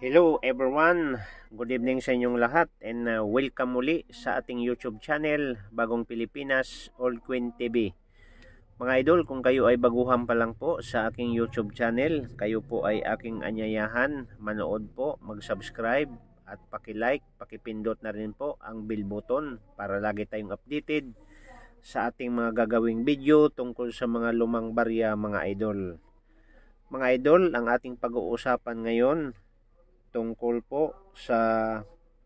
Hello everyone! Good evening sa inyong lahat and uh, welcome muli sa ating YouTube channel Bagong Pilipinas Old Queen TV Mga idol, kung kayo ay baguhan pa lang po sa aking YouTube channel kayo po ay aking anyayahan manood po, mag-subscribe at paki-like, paki-pindot na rin po ang bell button para lagi tayong updated sa ating mga gagawing video tungkol sa mga lumang barya mga idol Mga idol, ang ating pag-uusapan ngayon tungkol po sa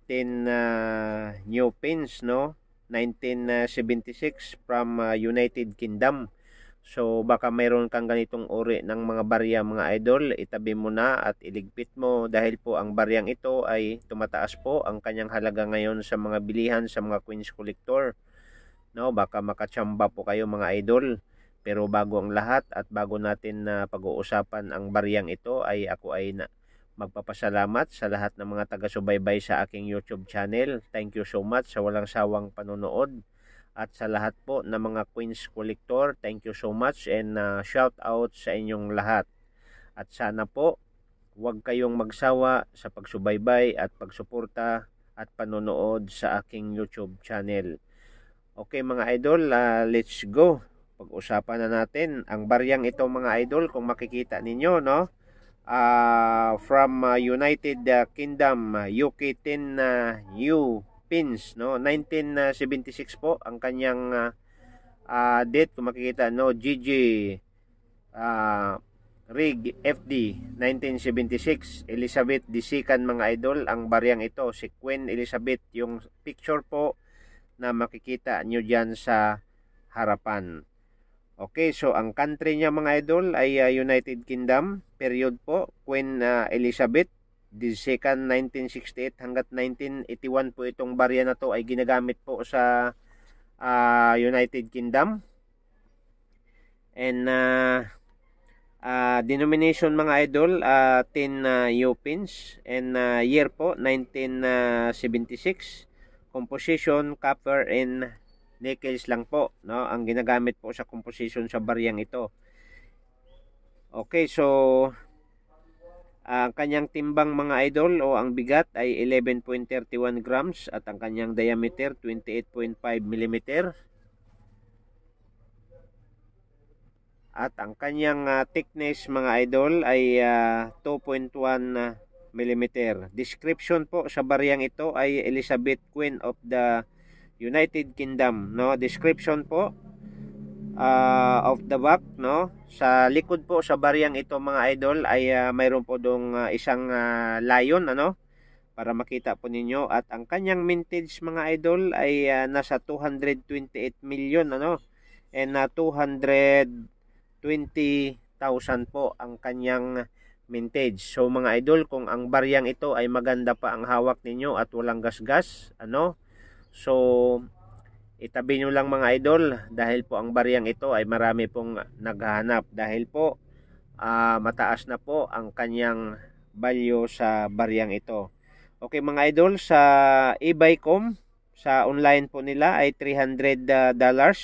10 uh, ah, new pins no 1976 from uh, United Kingdom so baka mayroon kang ganitong uri ng mga barya mga idol itabi mo na at iligpit mo dahil po ang baryang ito ay tumataas po ang kanyang halaga ngayon sa mga bilihan sa mga coins collector no baka makachamba po kayo mga idol pero bago ang lahat at bago natin na uh, pag-uusapan ang baryang ito ay ako ay na magpapasalamat sa lahat ng mga taga-subaybay sa aking YouTube channel. Thank you so much sa walang sawang panonood. At sa lahat po ng mga Queens Collector, thank you so much and uh, shout out sa inyong lahat. At sana po, huwag kayong magsawa sa pagsubaybay at pagsuporta at panonood sa aking YouTube channel. Okay mga idol, uh, let's go. Pag-usapan na natin ang baryang ito mga idol kung makikita ninyo, no? uh, from uh, United ah, Kingdom UK 10 uh, U pins no 1976 po ang kanyang uh, uh, date kung makikita no GG uh, Rig FD 1976 Elizabeth Disikan mga idol ang bariyang ito si Queen Elizabeth yung picture po na makikita nyo dyan sa harapan Okay, so ang country niya mga idol ay uh, United Kingdom, period po, Queen uh, Elizabeth II, 1968 hanggat 1981 po itong barya na to ay ginagamit po sa uh, United Kingdom. And uh, uh, denomination mga idol, uh, 10 uh, Upins and uh, year po, 1976, composition, copper, and nickels lang po no ang ginagamit po sa composition sa baryang ito okay so ang kanyang timbang mga idol o ang bigat ay 11.31 grams at ang kanyang diameter 28.5 mm at ang kanyang uh, thickness mga idol ay uh, 2.1 mm. Description po sa baryang ito ay Elizabeth Queen of the United Kingdom no description po uh, of the back no sa likod po sa bariyang ito mga idol ay uh, mayroon po dong uh, isang uh, lion ano para makita po ninyo at ang kanyang mintage mga idol ay uh, nasa 228 million ano and uh, 220,000 po ang kanyang mintage so mga idol kung ang baryang ito ay maganda pa ang hawak ninyo at walang gasgas -gas, ano So, itabi nyo lang mga idol dahil po ang bariyang ito ay marami pong naghahanap dahil po uh, mataas na po ang kanyang value sa bariyang ito. Okay mga idol, sa eBaycom, sa online po nila ay $300 ah,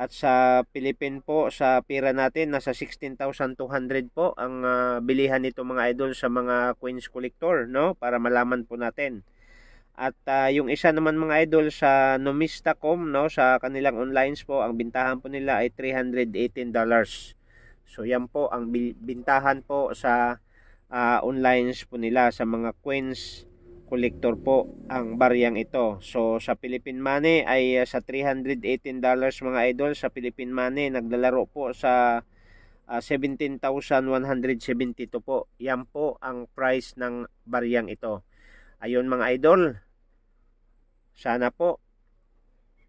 at sa Philippine po sa pira natin nasa 16,200 po ang uh, bilihan nito mga idol sa mga coins collector no para malaman po natin. At uh, yung isa naman mga idol sa Nomista.com no sa kanilang online po ang bintahan po nila ay $318. So yan po ang bintahan po sa uh, online po nila sa mga Queens collector po ang bariyang ito. So sa Philippine money ay uh, sa $318 mga idol sa Philippine money naglalaro po sa uh, 17,172 po. Yan po ang price ng bariyang ito. Ayun mga idol, sana po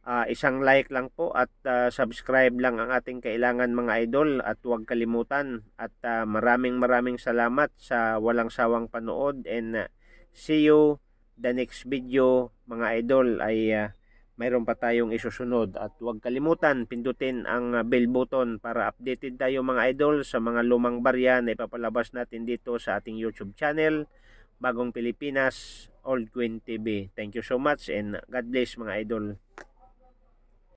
uh, isang like lang po at uh, subscribe lang ang ating kailangan mga idol at huwag kalimutan at uh, maraming maraming salamat sa walang sawang panood and uh, see you the next video mga idol ay uh, mayroon pa tayong isusunod at huwag kalimutan pindutin ang bell button para updated tayo mga idol sa mga lumang barya na ipapalabas natin dito sa ating YouTube channel Bagong Pilipinas, Old Queen TV. Thank you so much and God bless mga idol.